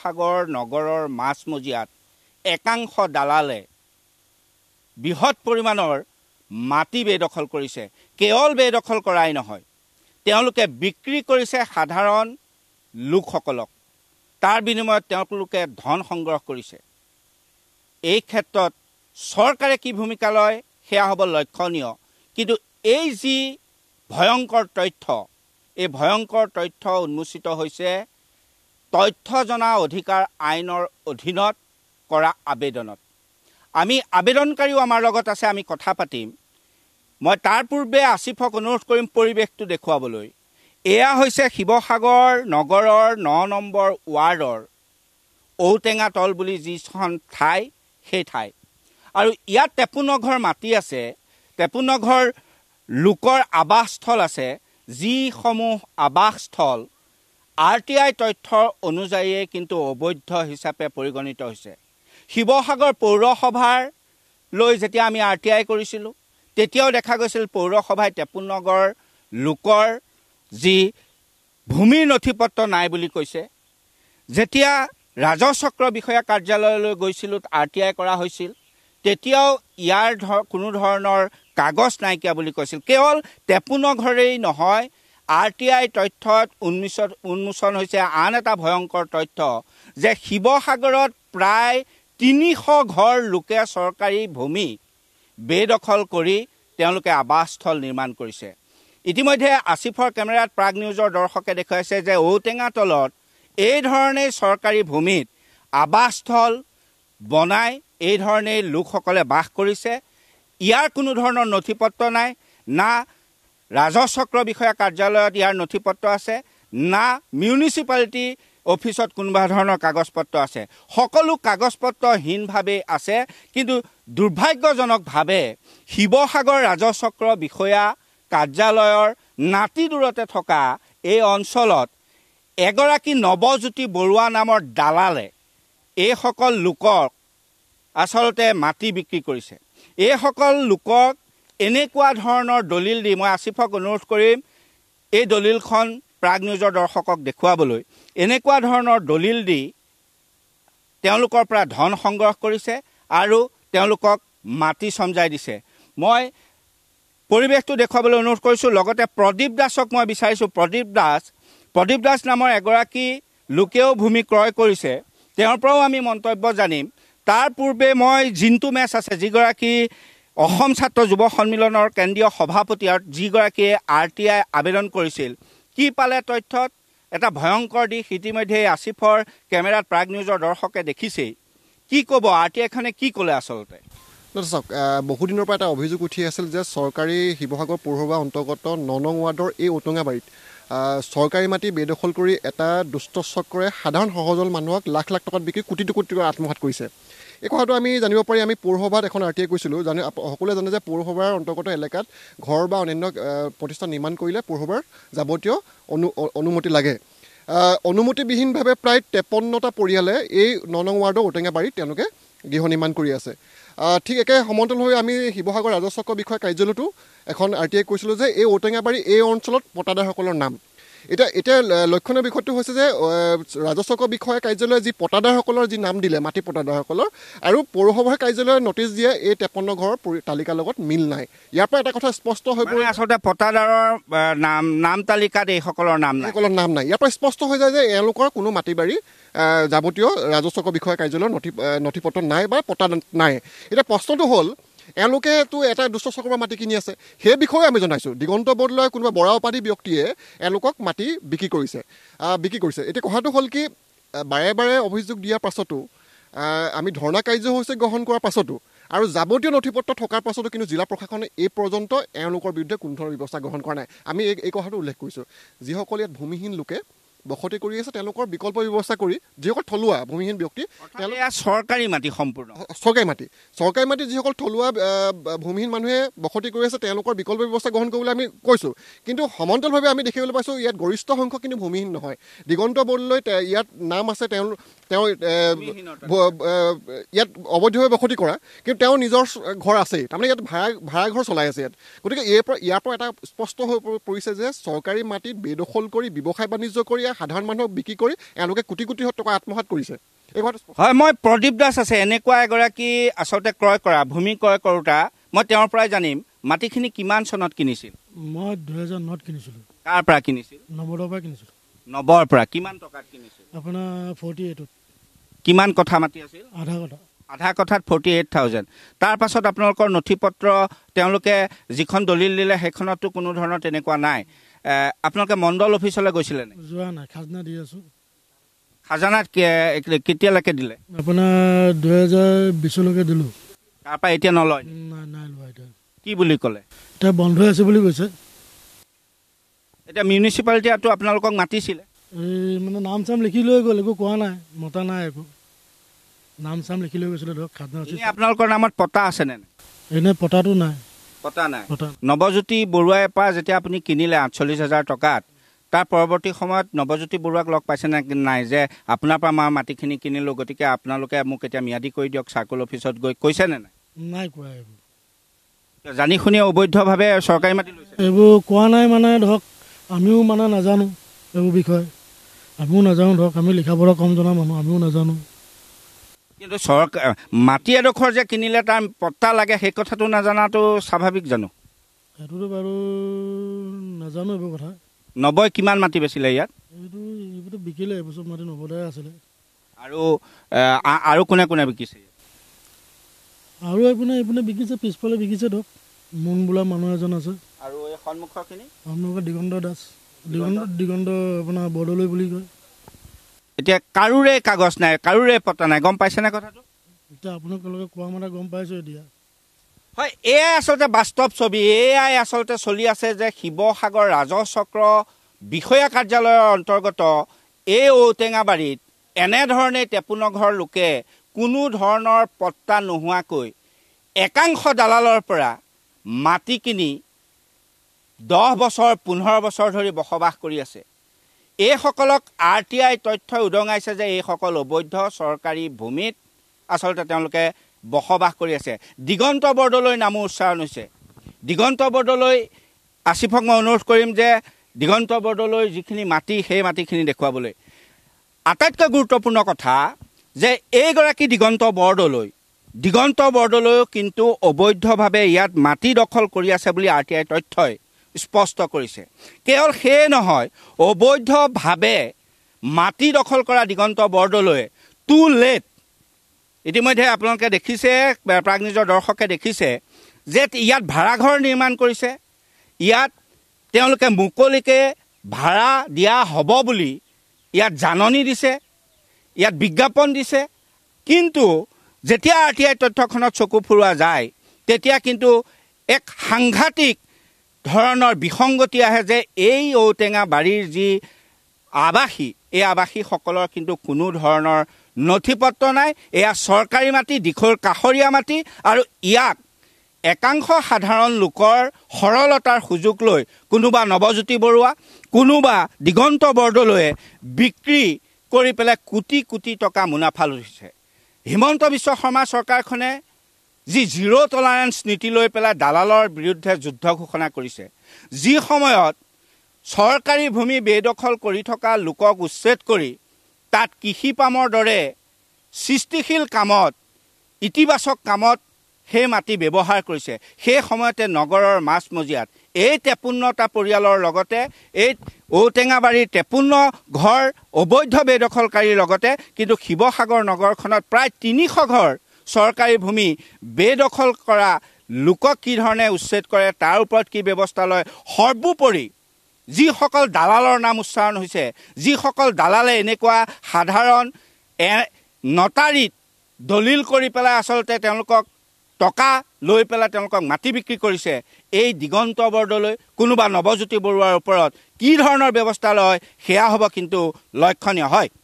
শিৱসাগৰ নগৰৰ মাছমজিয়াত একাংশ দালালে বৃহৎ পৰিমাণৰ মাটি বেদখল কৰিছে কেৱল বেদখল কৰাই নহয় তেওঁলোকে বিক্ৰী কৰিছে সাধাৰণ লোকসকলক তাৰ বিনিময়ত তেওঁলোকে ধন সংগ্ৰহ কৰিছে এই ক্ষেত্ৰত চৰকাৰে কি ভূমিকা লয় সেয়া হ'ব লক্ষণীয় কিন্তু এই যি ভয়ংকৰ তথ্য এই ভয়ংকৰ তথ্য উন্মোচিত হৈছে তথ্য জনা অধিকাৰ আইনৰ অধীনত কৰা আবেদনত আমি আবেদনকাৰীও আমাৰ লগত আছে আমি কথা পাতিম মই তাৰ পূৰ্বে আছিফক অনুৰোধ কৰিম পৰিৱেশটো দেখুৱাবলৈ এয়া হৈছে শিৱসাগৰ নগৰৰ ন নম্বৰ ৱাৰ্ডৰ ঔটেঙা তল বুলি যিখন ঠাই সেই ঠাই আৰু ইয়াত টেপুনঘৰ মাটি আছে টেপুনঘৰ লোকৰ আৱাসস্থল আছে যিসমূহ আৱাসস্থল আৰ টি আই তথ্য অনুযায়ীয়ে কিন্তু অবৈধ হিচাপে পৰিগণিত হৈছে শিৱসাগৰ পৌৰসভালৈ যেতিয়া আমি আৰ টি আই কৰিছিলোঁ তেতিয়াও দেখা গৈছিল পৌৰসভাই টেপুনগৰ লোকৰ যি ভূমিৰ নথি পত্ৰ নাই বুলি কৈছে যেতিয়া ৰাজচক্ৰ বিষয়া কাৰ্যালয়লৈ গৈছিলোঁ আৰ টি আই কৰা হৈছিল তেতিয়াও ইয়াৰ ধৰ কোনো ধৰণৰ কাগজ নাইকিয়া বুলি কৈছিল কেৱল টেপুনগৰেই নহয় আৰ টি আই তথ্যত উন্মোচ উন্মোচন হৈছে আন এটা ভয়ংকৰ তথ্য যে শিৱসাগৰত প্ৰায় তিনিশ ঘৰ লোকে চৰকাৰী ভূমি বেদখল কৰি তেওঁলোকে আৱাসস্থল নিৰ্মাণ কৰিছে ইতিমধ্যে আছিফৰ কেমেৰাত প্ৰাগ নিউজৰ দৰ্শকে দেখুৱাইছে যে ঔটেঙা তলত এইধৰণেই চৰকাৰী ভূমিত আৱাসস্থল বনাই এইধৰণেই লোকসকলে বাস কৰিছে ইয়াৰ কোনো ধৰণৰ নথি পত্ৰ নাই না ৰাজচক্ৰ বিষয়া কাৰ্যালয়ত ইয়াৰ নথি পত্ৰ আছে না মিউনিচিপালিটি অফিচত কোনোবা ধৰণৰ কাগজ পত্ৰ আছে সকলো কাগজ পত্ৰহীনভাৱেই আছে কিন্তু দুৰ্ভাগ্যজনকভাৱে শিৱসাগৰ ৰাজচক্ৰ বিষয়া কাৰ্যালয়ৰ নাতি দূৰতে থকা এই অঞ্চলত এগৰাকী নৱজ্যোতি বৰুৱা নামৰ দালালে এইসকল লোকক আচলতে মাটি বিক্ৰী কৰিছে এইসকল লোকক এনেকুৱা ধৰণৰ দলিল দি মই আছিফক অনুৰোধ কৰিম এই দলিলখন প্ৰাগ নিউজৰ দৰ্শকক দেখুৱাবলৈ এনেকুৱা ধৰণৰ দলিল দি তেওঁলোকৰ পৰা ধন সংগ্ৰহ কৰিছে আৰু তেওঁলোকক মাটি চমজাই দিছে মই পৰিৱেশটো দেখুৱাবলৈ অনুৰোধ কৰিছোঁ লগতে প্ৰদীপ দাসক মই বিচাৰিছোঁ প্ৰদীপ দাস প্ৰদীপ দাস নামৰ এগৰাকী লোকেও ভূমি ক্ৰয় কৰিছে তেওঁৰ পৰাও আমি মন্তব্য জানিম তাৰ পূৰ্বে মই জিন্তু মেচ আছে যিগৰাকী অসম ছাত্ৰ যুৱ সন্মিলনৰ কেন্দ্ৰীয় সভাপতি আৰু যিগৰাকীয়ে আৰ টি আই আবেদন কৰিছিল কি পালে তথ্যত এটা ভয়ংকৰ দিশ ইতিমধ্যে আছিফৰ কেমেৰাত প্ৰাগ নিউজৰ দৰ্শকে দেখিছেই কি ক'ব আৰ টি আইখনে কি ক'লে আচলতে চাওক বহুদিনৰ পৰা এটা অভিযোগ উঠি আছিল যে চৰকাৰী শিৱসাগৰ পৌৰসভা অন্তৰ্গত ন নং ৱাৰ্ডৰ এই ঔটেঙাবাৰীত চৰকাৰী মাটি বেদখল কৰি এটা দুষ্ট দুষ্টচক্ৰে সাধাৰণ সহজল মানুহক লাখ লাখ টকাত বিক্ৰী কোটি কোটি টকা আত্মসাত কৰিছে এই কথাটো আমি জানিব পাৰি আমি পৌৰসভাত এখন আৰ টি আই কৈছিলোঁ জানো সকলোৱে জানে যে পৌৰসভাৰ অন্তৰ্গত এলেকাত ঘৰ বা অন্যান্য প্ৰতিষ্ঠান নিৰ্মাণ কৰিলে পৌৰসভাৰ যাৱতীয় অনু অনুমতি লাগে অনুমতিবিহীনভাৱে প্ৰায় তেপন্নটা পৰিয়ালে এই ন নং ৱাৰ্ডৰ ঔটেঙাবাৰীত তেওঁলোকে গৃহ নিৰ্মাণ কৰি আছে ঠিক একে সমান্তৰালভাৱে আমি শিৱসাগৰ ৰাজহ চক্ৰ বিষয়া কাৰ্যালয়তো এখন আৰ টি আই কৈছিলোঁ যে এই ঔটেঙাবাৰী এই অঞ্চলত পতাদাৰসকলৰ নাম এতিয়া এতিয়া লক্ষণীয় বিষয়টো হৈছে যে ৰাজস্ব বিষয়া কাৰ্যালয়ে যি পটাদাৰসকলৰ যি নাম দিলে মাটি পটাদাৰসকলৰ আৰু পৌৰসভাৰ কাৰ্যালয়ে নটিছ দিয়ে এই তেপন্ন ঘৰৰ তালিকাৰ লগত মিল নাই ইয়াৰ পৰা এটা কথা স্পষ্ট হৈ পৰে আচলতে পটাদাৰৰ নাম নাম তালিকাত এইসকলৰ নাম নাই নাম নাই ইয়াৰ পৰা স্পষ্ট হৈ যায় যে এওঁলোকৰ কোনো মাটি বাৰী যাৱতীয় ৰাজস্ব বিষয়া কাৰ্যালয়ৰ নথি নথি পত্ৰ নাই বা পটা নাই এতিয়া প্ৰশ্নটো হ'ল এওঁলোকেতো এটা দুষ্ট চক্ৰৰ পৰা মাটি কিনি আছে সেই বিষয়েও আমি জনাইছোঁ দিগন্ত বৰদলৈ কোনোবা বৰা উপাধি ব্যক্তিয়ে এওঁলোকক মাটি বিক্ৰী কৰিছে বিক্ৰী কৰিছে এতিয়া কথাটো হ'ল কি বাৰে বাৰে অভিযোগ দিয়াৰ পাছতো আমি ধৰ্ণা কাৰ্যসূচী গ্ৰহণ কৰাৰ পাছতো আৰু যাৱতীয় নথি পত্ৰ থকাৰ পাছতো কিন্তু জিলা প্ৰশাসনে এই পৰ্যন্ত এওঁলোকৰ বিৰুদ্ধে কোনো ধৰণৰ ব্যৱস্থা গ্ৰহণ কৰা নাই আমি এই এই কথাটো উল্লেখ কৰিছোঁ যিসকল ইয়াত ভূমিহীন লোকে বসতি কৰি আছে তেওঁলোকৰ বিকল্প ব্যৱস্থা কৰি যিসকল থলুৱা ভূমিহীন ব্যক্তি তেওঁলোকে চৰকাৰী মাটি সম্পূৰ্ণ চৰকাৰী মাটি চৰকাৰী মাটি যিসকল থলুৱা ভূমিহীন মানুহে বসতি কৰি আছে তেওঁলোকৰ বিকল্প ব্যৱস্থা গ্ৰহণ কৰিবলৈ আমি কৈছোঁ কিন্তু সমান্তলভাৱে আমি দেখিবলৈ পাইছোঁ ইয়াত গৰিষ্ঠ সংখ্যক কিন্তু ভূমিহীন নহয় দিগন্ত বৰদলৈ ইয়াত নাম আছে তেওঁ তেওঁ ইয়াত অবৈধভাৱে বসতি কৰা কিন্তু তেওঁ নিজৰ ঘৰ আছেই তাৰমানে ইয়াত ভাড়া ভাড়াঘৰ চলাই আছে ইয়াত গতিকে ইয়াৰ পৰা ইয়াৰ পৰা এটা স্পষ্ট হৈ পৰিছে যে চৰকাৰী মাটিত বেদখল কৰি ব্যৱসায় বাণিজ্য কৰি সাধাৰণ মানুহক বিক্ৰী কৰি এওঁলোকে কোটি কোটি টকা আত্মসাত কৰিছে হয় মই প্ৰদীপ দাস আছে এনেকুৱা এগৰাকী আচলতে ক্ৰয় কৰা ভূমি ক্ৰয় কৰোতা মই তেওঁৰ পৰাই জানিম মাটিখিনি কিমান চনত কিনিছিল মই দুহেজাৰ নত কিনিছিলো কাৰ পৰা কিনিছিল নৱৰ পৰা কিনিছিলো নৱৰ পৰা কিমান টকাত কিনিছিল আপোনাৰ ফৰ্টি এইটত কিমান কথা মাটি আছিল আধা কথা আধা কথাত ফৰ্টি এইট থাউজেণ্ড তাৰপাছত আপোনালোকৰ নথি পত্ৰ তেওঁলোকে যিখন দলিল দিলে সেইখনতো কোনো ধৰণৰ তেনেকুৱা নাই আপোনালোকে মণ্ডল অফিচলৈ গৈছিলে যোৱা নাই খাজনা দি আছো খাজানাত কেতিয়ালৈকে দিলে আপোনাৰ দুহেজাৰ বিশলৈকে দিলো তাৰপৰা এতিয়া নলয় নাই লোৱা এতিয়া কি বুলি ক'লে এতিয়া বন্ধ আছে বুলি কৈছে এতিয়া মিউনিচিপালিটিটো আপোনালোকক মাতিছিলে মানে নাম চাম লিখি লৈ গ'ল একো কোৱা নাই মতা নাই একো নাম চাম লিখি লৈ গৈছিলে ধৰক খাজনা আপোনালোকৰ নামত পতা আছেনে এনেই পতাটো নাই পতা নাই নৱজ্যোতি বৰুৱাই পৰা যেতিয়া আপুনি কিনিলে আঠচল্লিছ হাজাৰ টকাত তাৰ পৰৱৰ্তী সময়ত নৱজ্যোতি বৰুৱাক লগ পাইছে নে নাই যে আপোনাৰ পৰা মই মাটিখিনি কিনিলোঁ গতিকে আপোনালোকে মোক এতিয়া ম্যাদি কৰি দিয়ক চাৰ্কল অফিচত গৈ কৈছে নে নাই নাই কোৱা এইবোৰ জানি শুনি অবৈধভাৱে চৰকাৰী মাটি লৈছে এইবোৰ কোৱা নাই মানে ধৰক আমিও মানে নাজানো এইবোৰ বিষয়ে আমিও নাজানো ধৰক আমি লিখা পঢ়া কম জনা মানুহ আমিও নাজানো কিন্তু চৰকাৰ মাটি এডোখৰ যে কিনিলে তাৰ পট্টা লাগে সেই কথাটো নাজানাটো স্বাভাৱিক জানো সেইটোতো বাৰু নাজানো এইবোৰ কথা নবয় কিমান মাটি বেচিলে ইয়াত এইটো এইবোৰতো বিকিলে এইবছৰ মাটি নবদাই আছিলে আৰু আৰু কোনে কোনে বিকিছে আৰু এইপিনে এইপিনে বিকিছে পিছফালে বিকিছে ধৰক মন বোলা মানুহ এজন আছে আৰু এই সন্মুখৰখিনি সন্মুখৰ দিগন্ত দাস দিগন্ত দিগন্ত আপোনাৰ বৰদলৈ বুলি কয় এতিয়া কাৰোৰে কাগজ নাই কাৰোৰে পতা নাই গম পাইছেনে কথাটো এতিয়া আপোনালোকে কোৱা মতে গম পাইছো এতিয়া হয় এয়াই আচলতে বাস্তৱ ছবি এয়াই আচলতে চলি আছে যে শিৱসাগৰ ৰাজহ বিষয়া কাৰ্যালয়ৰ অন্তৰ্গত এই ঔটেঙাবাৰীত এনেধৰণে টেপুনঘৰ লোকে কোনো ধৰণৰ পত্তা নোহোৱাকৈ একাংশ দালালৰ পৰা মাটি কিনি দহ বছৰ পোন্ধৰ বছৰ ধৰি বসবাস কৰি আছে এইসকলক আৰ টি আই তথ্যই উদঙাইছে যে এইসকল অবৈধ চৰকাৰী ভূমিত আচলতে তেওঁলোকে বসবাস কৰি আছে দিগন্ত বৰদলৈ নামো উচ্চাৰণ হৈছে দিগন্ত বৰদলৈ আছিফক মই অনুৰোধ কৰিম যে দিগন্ত বৰদলৈ যিখিনি মাটি সেই মাটিখিনি দেখুৱাবলৈ আটাইতকৈ গুৰুত্বপূৰ্ণ কথা যে এইগৰাকী দিগন্ত বৰদলৈ দিগন্ত বৰদলৈও কিন্তু অবৈধভাৱে ইয়াত মাটি দখল কৰি আছে বুলি আৰ টি আই তথ্যই স্পষ্ট কৰিছে কেৱল সেয়ে নহয় অবৈধভাৱে মাটি দখল কৰা দিগন্ত বৰদলৈ টু লেট ইতিমধ্যে আপোনালোকে দেখিছে প্ৰাগ নিজৰ দৰ্শকে দেখিছে যে ইয়াত ভাড়াঘৰ নিৰ্মাণ কৰিছে ইয়াত তেওঁলোকে মুকলিকৈ ভাড়া দিয়া হ'ব বুলি ইয়াত জাননী দিছে ইয়াত বিজ্ঞাপন দিছে কিন্তু যেতিয়া আৰ টি আই তথ্যখনত চকু ফুৰোৱা যায় তেতিয়া কিন্তু এক সাংঘাতিক ধৰণৰ বিসংগতি আহে যে এই ঔটেঙা বাৰীৰ যি আৱাসী এই আৱাসীসকলৰ কিন্তু কোনো ধৰণৰ নথি পত্ৰ নাই এয়া চৰকাৰী মাটি দিখৌৰ কাষৰীয়া মাটি আৰু ইয়াক একাংশ সাধাৰণ লোকৰ সৰলতাৰ সুযোগ লৈ কোনোবা নৱজ্যোতি বৰুৱা কোনোবা দিগন্ত বৰদলৈয়ে বিক্ৰী কৰি পেলাই কোটি কোটি টকা মুনাফা লৈছে হিমন্ত বিশ্ব শৰ্মা চৰকাৰখনে যি জিৰ' টলাৰেঞ্চ নীতি লৈ পেলাই দালালৰ বিৰুদ্ধে যুদ্ধ ঘোষণা কৰিছে যি সময়ত চৰকাৰী ভূমি বেদখল কৰি থকা লোকক উচ্ছেদ কৰি তাত কৃষি পামৰ দৰে সৃষ্টিশীল কামত ইতিবাচক কামত সেই মাটি ব্যৱহাৰ কৰিছে সেই সময়তে নগৰৰ মাজমজিয়াত এই তেপন্নতা পৰিয়ালৰ লগতে এই ঔটেঙাবাৰীৰ তেপন্ন ঘৰ অবৈধ বেদখলকাৰীৰ লগতে কিন্তু শিৱসাগৰ নগৰখনত প্ৰায় তিনিশ ঘৰ চৰকাৰী ভূমি বেদখল কৰা লোকক কি ধৰণে উচ্ছেদ কৰে তাৰ ওপৰত কি ব্যৱস্থা লয় সৰ্বোপৰি যিসকল দালালৰ নাম উচ্চাৰণ হৈছে যিসকল দালালে এনেকুৱা সাধাৰণ নটাৰীত দলিল কৰি পেলাই আচলতে তেওঁলোকক টকা লৈ পেলাই তেওঁলোকক মাটি বিক্ৰী কৰিছে এই দিগন্ত বৰদলৈ কোনোবা নৱজ্যোতি বৰুৱাৰ ওপৰত কি ধৰণৰ ব্যৱস্থা লয় সেয়া হ'ব কিন্তু লক্ষণীয় হয়